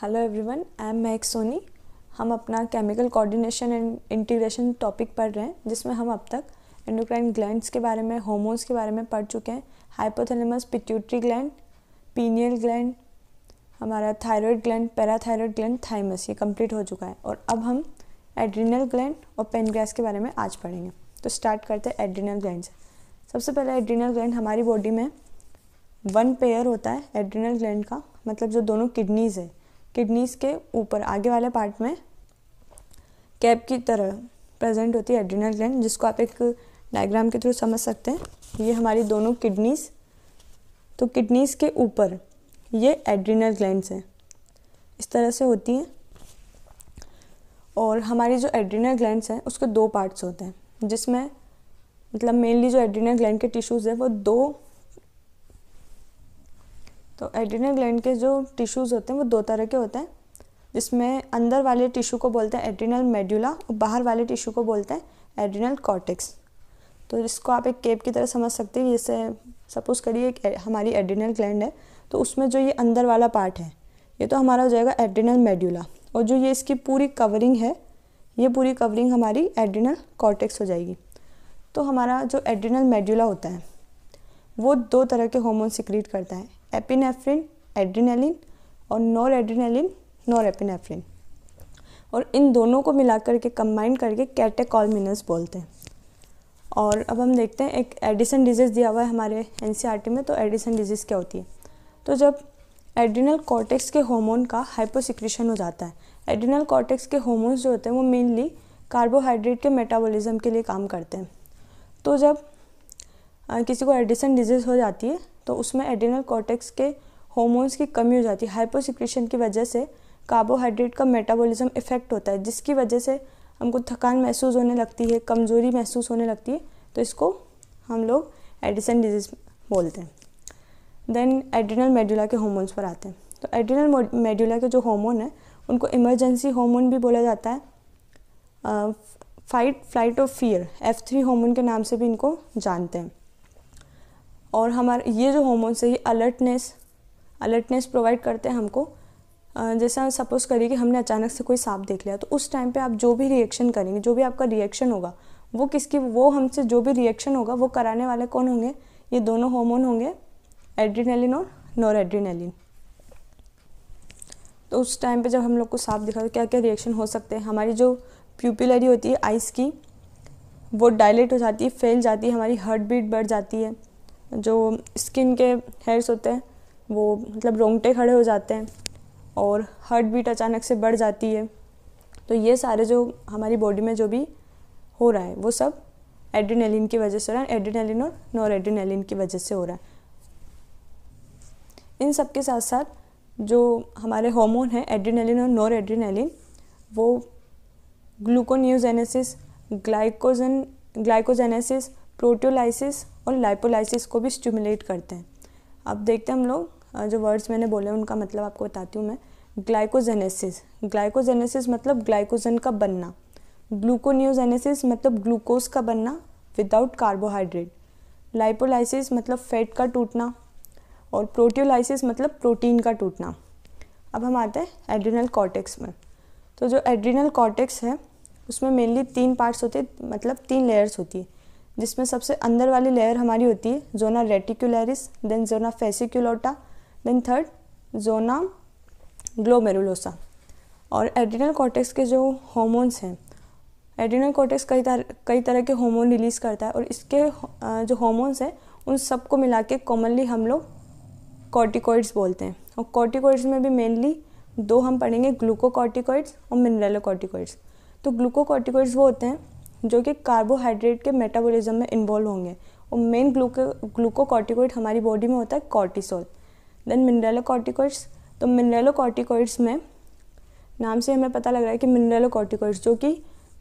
hello everyone I am मैक सोनी हम अपना chemical coordination and integration topic पढ़ रहे हैं जिसमें हम अब तक एंडोक्राइन ग्लैंड्स के बारे में हॉर्मोन्स के बारे में पढ़ चुके हैं hypothalamus pituitary gland pineal gland हमारा thyroid gland parathyroid gland thymus ये कंप्लीट हो चुका है और अब हम एड्रिनल ग्लैंड और पेनग्रास के बारे में आज पढ़ेंगे तो स्टार्ट करते हैं एड्रिनल ग्लैंड से सबसे पहले एड्रिनल ग्लैंड हमारी बॉडी में वन पेयर होता है एड्रिनल ग्लैंड का मतलब जो दोनों किडनीज़ है किडनीज़ के ऊपर आगे वाले पार्ट में कैप की तरह प्रेजेंट होती है एड्रिनल ग्लैंड जिसको आप एक डायग्राम के थ्रू समझ सकते हैं ये हमारी दोनों किडनीस तो किडनीस के ऊपर ये एड्रिनल ग्लैंड्स हैं इस तरह से होती हैं और हमारी जो एड्रिनल ग्लैंड्स हैं उसके दो पार्ट्स होते हैं जिसमें मतलब मेनली जो एड्रिनल ग्लैंड के टिश्यूज़ हैं वो दो तो एड्रिनल ग्लैंड के जो टिश्यूज़ होते हैं वो दो तरह के होते हैं जिसमें अंदर वाले टिश्यू को बोलते हैं एड्रीनल मेड्यूला और बाहर वाले टिश्यू को बोलते हैं एड्रिनल कॉर्टेक्स तो इसको आप एक केप की तरह समझ सकते हैं जैसे सपोज़ करिए हमारी एड्रिनल ग्लैंड है तो उसमें जो ये अंदर वाला पार्ट है ये तो हमारा हो जाएगा एड्रिनल मेड्यूला और जो ये इसकी पूरी कवरिंग है ये पूरी कवरिंग हमारी एड्रीनल कॉर्टेक्स हो जाएगी तो हमारा जो एड्रिनल मेड्यूला होता है वो दो तरह के हॉमोन सिक्रीट करता है एपिनेफ्रिन एड्रीनलिन और नॉर एड्रीनलिन नॉर एपिनेफ्रिन और इन दोनों को मिला करके कंबाइन करके कैटेकॉलमिनस बोलते हैं और अब हम देखते हैं एक एडिसन डिजीज़ दिया हुआ है हमारे एन e में तो एडिसन डिजीज़ क्या होती है तो जब एड्रिनल कॉर्टेक्स के हॉमोन का हाइपोसिक्रेशन हो जाता है एड्रिनल कॉर्टेक्स के हॉमोन्स जो होते हैं वो मेनली कार्बोहाइड्रेट के मेटाबॉलिज्म के लिए काम करते हैं तो जब किसी को एडिसन डिजीज़ हो जाती है तो उसमें एडिनल कॉटेक्स के हॉर्मोन्स की कमी हो जाती है हाइपोसिक्रेशन की वजह से कार्बोहाइड्रेट का मेटाबॉलिज्म इफेक्ट होता है जिसकी वजह से हमको थकान महसूस होने लगती है कमज़ोरी महसूस होने लगती है तो इसको हम लोग एडिसन डिजीज़ बोलते हैं देन एड्रिनल मेडुला के हॉर्मोन्स पर आते हैं तो एड्रिनल मेडुला के जो हॉर्मोन है उनको इमरजेंसी हॉर्मोन भी बोला जाता है fight flight of fear F three hormone के नाम से भी इनको जानते हैं और हमारे ये जो हॉर्मोन्स है ये अलर्टनेस अलर्टनेस प्रोवाइड करते हैं हमको जैसे सपोज करिए कि हमने अचानक से कोई सांप देख लिया तो उस टाइम पे आप जो भी रिएक्शन करेंगे जो भी आपका रिएक्शन होगा वो किसकी वो हमसे जो भी रिएक्शन होगा वो कराने वाले कौन होंगे ये दोनों हॉर्मोन होंगे एड्रीनलिन और नॉर एड्रीनलिन तो उस टाइम पे जब हम लोग को सांप दिखा तो क्या क्या रिएक्शन हो सकते हैं हमारी जो प्यूपिलरी होती है आइस की वो डायलेट हो जाती है फैल जाती है हमारी हार्ट बीट बढ़ जाती है जो स्किन के हेयर्स होते हैं वो मतलब रोंगटे खड़े हो जाते हैं और हार्ट बीट अचानक से बढ़ जाती है तो ये सारे जो हमारी बॉडी में जो भी हो रहा है वो सब एड्रीनलिन की वजह से हो रहा है एड्रीनलिन और नॉर एड्रीनलिन की वजह से हो रहा है इन सब के साथ साथ जो हमारे हार्मोन हैं एड्रीनलिन और नॉर एड्रीनलिन वो ग्लूकोनियोजेनेसिस ग्लाइकोजन ग्लाइकोजेनेसिस प्रोटोलाइसिस और लाइपोलाइसिस को भी स्टिमुलेट करते हैं अब देखते हैं हम लोग जो वर्ड्स मैंने बोले उनका मतलब आपको बताती हूँ मैं ग्लाइकोजेनेसिस ग्लाइकोजेनेसिस मतलब ग्लाइकोजन का बनना ग्लूकोनियोजेनेसिस मतलब ग्लूकोज का बनना विदाउट कार्बोहाइड्रेट लाइपोलाइसिस मतलब फैट का टूटना और प्रोटियोलाइसिस मतलब प्रोटीन का टूटना अब हम आते हैं एड्रिनल कॉर्टेक्स में तो जो एड्रिनल कॉर्टेक्स है उसमें मेनली तीन पार्ट्स होते हैं मतलब तीन लेयर्स होती है जिसमें सबसे अंदर वाली लेयर हमारी होती है zona reticularis then zona fasciculata then third zona glomerulosa और एडिनल कॉर्टेक्स के जो हॉर्मोन्स हैं एडिनल कॉर्टेक्स कई तरह कई तरह के हॉमोन रिलीज़ करता है और इसके जो हार्मोन्स हैं उन सबको मिला के कॉमनली हम लोग कॉर्टिकॉइड्स बोलते हैं और कॉर्टिकॉइड्स में भी मेनली दो हम पढ़ेंगे ग्लूकोकॉर्टिकॉइड्स और मिनरलोकॉर्टिकॉइड्स तो ग्लूकोकॉर्टिकॉइड्स वो होते हैं जो कि कार्बोहाइड्रेट के मेटाबॉलिज्म में इन्वॉल्व होंगे और मेन ग्लूको ग्लूकोकॉर्टिकोइड हमारी बॉडी में होता है कॉर्टिसोल देन मिनरलोकॉर्टिकोइड्स तो मिनरलोकॉर्टिकोइड्स में नाम से हमें पता लग रहा है कि मिनरलोकॉर्टिकोइड्स जो कि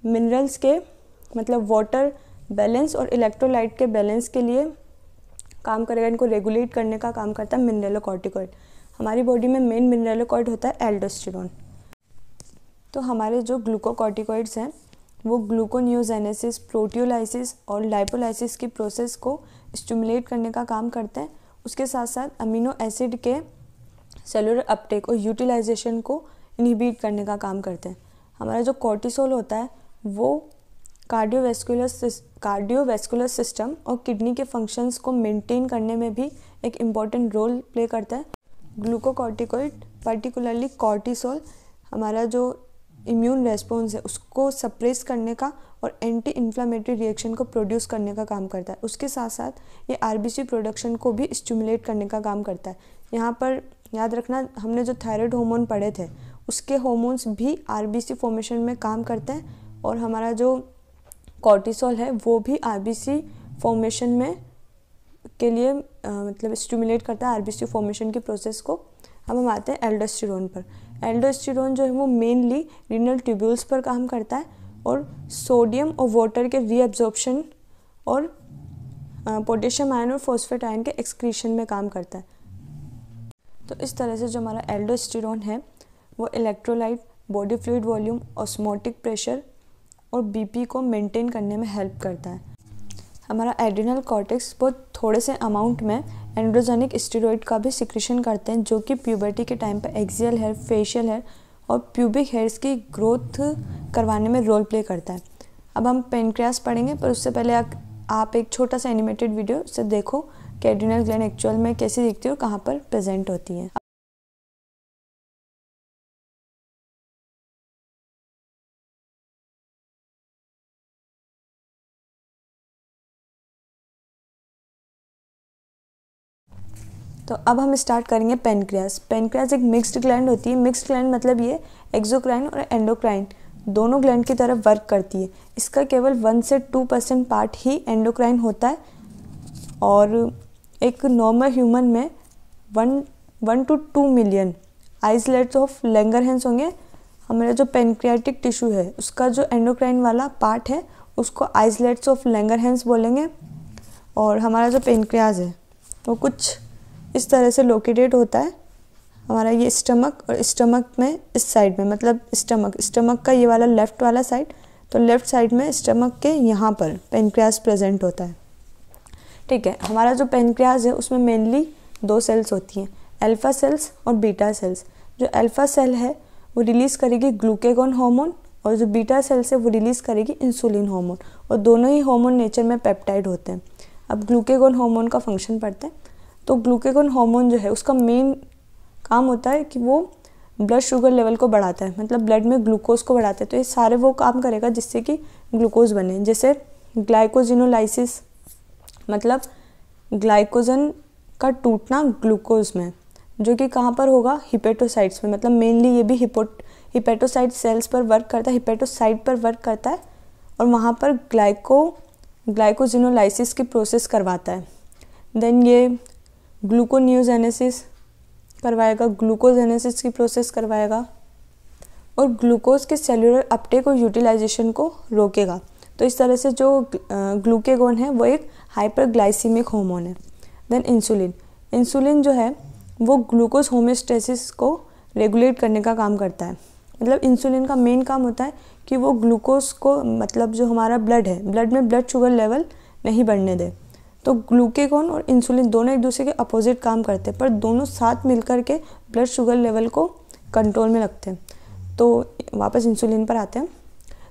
मिनरल्स के मतलब वाटर बैलेंस और इलेक्ट्रोलाइट के बैलेंस के लिए काम करेगा इनको रेगुलेट करने का काम करता है मिनरलोकॉर्टिकोइड हमारी बॉडी में मेन मिनरलोकॉइड होता है एल्डोस्टिरोन तो हमारे जो ग्लूकोकॉर्टिकोइड्स हैं वो ग्लूकोन्यूजेनेसिस प्रोटियोलाइसिस और लाइपोलाइसिस के प्रोसेस को स्टमुलेट करने का काम करते हैं उसके साथ साथ अमीनो एसिड के सेलुलर अपटेक और यूटिलाइजेशन को इनहिबिट करने का काम करते हैं हमारा जो कॉर्टिसोल होता है वो कार्डियोवेस्कुलर कार्डियोवेस्कुलर सिस्टम और किडनी के फंक्शंस को मेंटेन करने में भी एक इम्पॉर्टेंट रोल प्ले करता है ग्लूकोकॉर्टिकोइड पर्टिकुलरली कॉर्टिसोल हमारा जो इम्यून रेस्पॉन्स है उसको सप्रेस करने का और एंटी इन्फ्लामेटरी रिएक्शन को प्रोड्यूस करने का काम करता है उसके साथ साथ ये आर प्रोडक्शन को भी स्टिमुलेट करने का काम करता है यहाँ पर याद रखना हमने जो थायराइड हार्मोन पढ़े थे उसके हार्मोन्स भी आर फॉर्मेशन में काम करते हैं और हमारा जो कॉर्टिसोल है वो भी आर फॉर्मेशन में के लिए आ, मतलब स्टिमुलेट करता है आर फॉर्मेशन की प्रोसेस को अब हम आते हैं एल्डोस्टिरोन पर एल्डोस्टिरोन जो है वो मेनली रिनल ट्यूब्यूल्स पर काम करता है और सोडियम और वाटर के रीअब्जॉर्बशन और पोटेशियम आयन और फॉस्फेट आयन के एक्सक्रीशन में काम करता है तो इस तरह से जो हमारा एल्डोस्टिरोन है वो electrolyte body fluid volume osmotic pressure और बीपी को मेंटेन करने में हेल्प करता है हमारा एड्रिनल कॉर्टेक्स बहुत थोड़े से अमाउंट में एंड्रोजेनिक स्टेरॉइड का भी सिक्रेशन करते हैं जो कि प्यूबर्टी के टाइम पर एक्जियल हेयर फेशियल हेयर और प्यूबिक हेयर्स की ग्रोथ करवाने में रोल प्ले करता है अब हम पेनक्रियास पढ़ेंगे पर उससे पहले आ, आप एक छोटा सा एनिमेटेड वीडियो से देखो कैडिनल ग्लैंड एक्चुअल में कैसी दिखती है और कहाँ पर प्रेजेंट होती है तो अब हम स्टार्ट करेंगे पेनक्रियास पेनक्रियास एक मिक्स्ड ग्लैंड होती है मिक्स्ड ग्लैंड मतलब ये एक्जोक्राइन और एंडोक्राइन दोनों ग्लैंड की तरफ वर्क करती है इसका केवल वन से टू परसेंट पार्ट ही एंडोक्राइन होता है और एक नॉर्मल ह्यूमन में one one two two million islets of Langerhans होंगे हमारा जो पेनक्रियाटिक टिश्यू है उसका जो एंडोक्राइन वाला पार्ट है उसको आइसलेट्स ऑफ लेंगर हैंस बोलेंगे और हमारा जो पेनक्रियाज है वो कुछ इस तरह से लोकेटेड होता है हमारा ये स्टमक और स्टमक में इस साइड में मतलब स्टमक स्टमक का ये वाला लेफ़्ट वाला साइड तो लेफ़्ट साइड में स्टमक के यहाँ पर पेनक्रियाज प्रेजेंट होता है ठीक है हमारा जो पेनक्रियाज है उसमें मेनली दो सेल्स होती हैं अल्फ़ा सेल्स और बीटा सेल्स जो अल्फ़ा सेल है वो रिलीज़ करेगी ग्लूकेगोन हार्मोन और जो बीटा सेल्स है वो रिलीज़ करेगी इंसुलिन हार्मोन और दोनों ही हार्मोन नेचर में पेप्टाइड होते हैं अब ग्लूकेगोन हार्मोन का फंक्शन पढ़ते हैं तो ग्लूकेगन हार्मोन जो है उसका मेन काम होता है कि वो ब्लड शुगर लेवल को बढ़ाता है मतलब ब्लड में ग्लूकोज को बढ़ाता है तो ये सारे वो काम करेगा जिससे कि ग्लूकोज बने जैसे ग्लाइकोजिनोलाइसिस मतलब ग्लाइकोजन का टूटना ग्लूकोज में जो कि कहाँ पर होगा हिपेटोसाइट्स में मतलब मेनली ये भी हिपो हिपेटोसाइट सेल्स पर वर्क करता है हिपेटोसाइट पर वर्क करता है और वहाँ पर ग्लाइको ग्लाइकोजिनोलाइसिस की प्रोसेस करवाता है देन ये ग्लूकोन्यूजेनेसिस करवाएगा ग्लूकोजेनेसिस की प्रोसेस करवाएगा और ग्लूकोज के सेलुलर अपटेक और यूटिलाइजेशन को रोकेगा तो इस तरह से जो ग्लूकेगोन है वो एक हाइपरग्लाइसीमिक होमोन है देन इंसुलिन इंसुलिन जो है वो ग्लूकोज होमोस्टेसिस को रेगुलेट करने का काम करता है मतलब इंसुलिन का मेन काम होता है कि वो ग्लूकोज को मतलब जो हमारा ब्लड है ब्लड में ब्लड शुगर लेवल नहीं बढ़ने दे तो ग्लूकेगोन और इंसुलिन दोनों एक दूसरे के अपोजिट काम करते हैं पर दोनों साथ मिलकर के ब्लड शुगर लेवल को कंट्रोल में रखते हैं तो वापस इंसुलिन पर आते हैं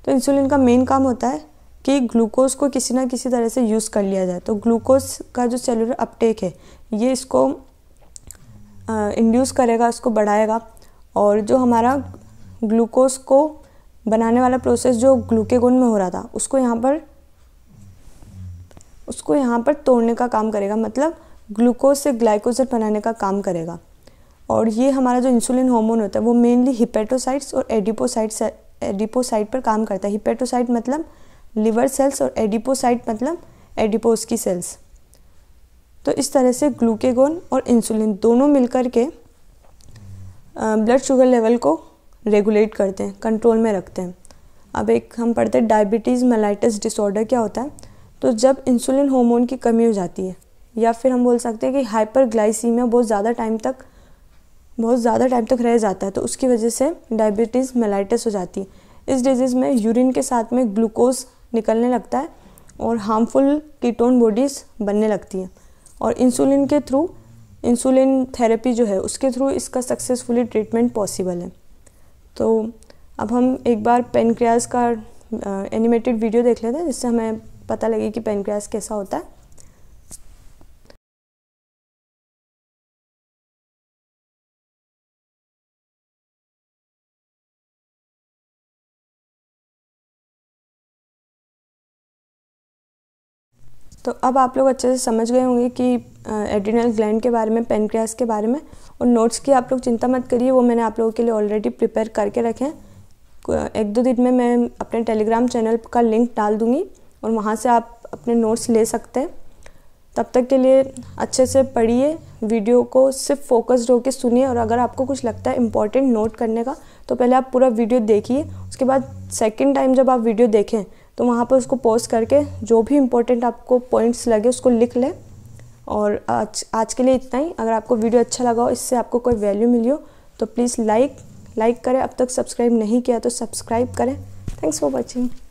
तो इंसुलिन का मेन काम होता है कि ग्लूकोज को किसी ना किसी तरह से यूज़ कर लिया जाए तो ग्लूकोज का जो सेलुलर अपटेक है ये इसको इंड्यूस करेगा इसको बढ़ाएगा और जो हमारा ग्लूकोज को बनाने वाला प्रोसेस जो ग्लूकेगोन में हो रहा था उसको यहाँ पर उसको यहाँ पर तोड़ने का काम करेगा मतलब ग्लूकोज से ग्लाइकोजन बनाने का काम करेगा और ये हमारा जो इंसुलिन हार्मोन होता है वो मेनली हिपेटोसाइट्स और एडिपोसाइट्स एडिपोसाइट पर काम करता है हिपेटोसाइट मतलब लिवर सेल्स और एडिपोसाइट मतलब एडिपोस की सेल्स तो इस तरह से ग्लूकेगोन और इंसुलिन दोनों मिलकर के ब्लड शुगर लेवल को रेगुलेट करते हैं कंट्रोल में रखते हैं अब एक हम पढ़ते हैं डायबिटीज़ मलाइटिस डिसऑर्डर क्या होता है तो जब इंसुलिन हार्मोन की कमी हो जाती है या फिर हम बोल सकते हैं कि हाइपरग्लाइसीमिया बहुत ज़्यादा टाइम तक बहुत ज़्यादा टाइम तक रह जाता है तो उसकी वजह से डायबिटीज़ मेलाइटिस हो जाती है इस डिजीज़ में यूरिन के साथ में ग्लूकोज निकलने लगता है और हार्मफुल कीटोन बॉडीज़ बनने लगती हैं और इंसुलिन के थ्रू इंसुलिन थेरेपी जो है उसके थ्रू इसका सक्सेसफुली ट्रीटमेंट पॉसिबल है तो अब हम एक बार पेनक्रियाज का एनिमेटेड uh, वीडियो देख लेते हैं जिससे हमें पता लगे कि पेनक्रियास कैसा होता है तो अब आप लोग अच्छे से समझ गए होंगे कि एड्रिनल ग्लैंड के बारे में पेनक्रियास के बारे में और नोट्स की आप लोग चिंता मत करिए वो मैंने आप लोगों के लिए ऑलरेडी प्रिपेयर करके रखे हैं एक दो दिन में मैं अपने टेलीग्राम चैनल का लिंक डाल दूंगी और वहाँ से आप अपने नोट्स ले सकते हैं तब तक के लिए अच्छे से पढ़िए वीडियो को सिर्फ फोकस्ड होकर सुनिए और अगर आपको कुछ लगता है इम्पॉर्टेंट नोट करने का तो पहले आप पूरा वीडियो देखिए उसके बाद सेकेंड टाइम जब आप वीडियो देखें तो वहाँ पर उसको पोस्ट करके जो भी इम्पोर्टेंट आपको पॉइंट्स लगे उसको लिख लें और आज आज के लिए इतना ही अगर आपको वीडियो अच्छा लगा हो इससे आपको कोई वैल्यू मिली हो तो प्लीज़ लाइक लाइक करें अब तक सब्सक्राइब नहीं किया तो सब्सक्राइब करें थैंक्स फॉर वॉचिंग